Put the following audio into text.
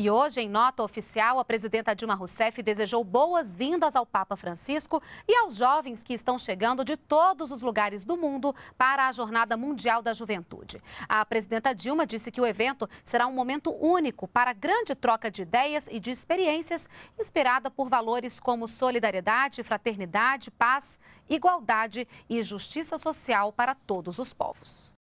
E hoje, em nota oficial, a presidenta Dilma Rousseff desejou boas-vindas ao Papa Francisco e aos jovens que estão chegando de todos os lugares do mundo para a Jornada Mundial da Juventude. A presidenta Dilma disse que o evento será um momento único para a grande troca de ideias e de experiências, inspirada por valores como solidariedade, fraternidade, paz, igualdade e justiça social para todos os povos.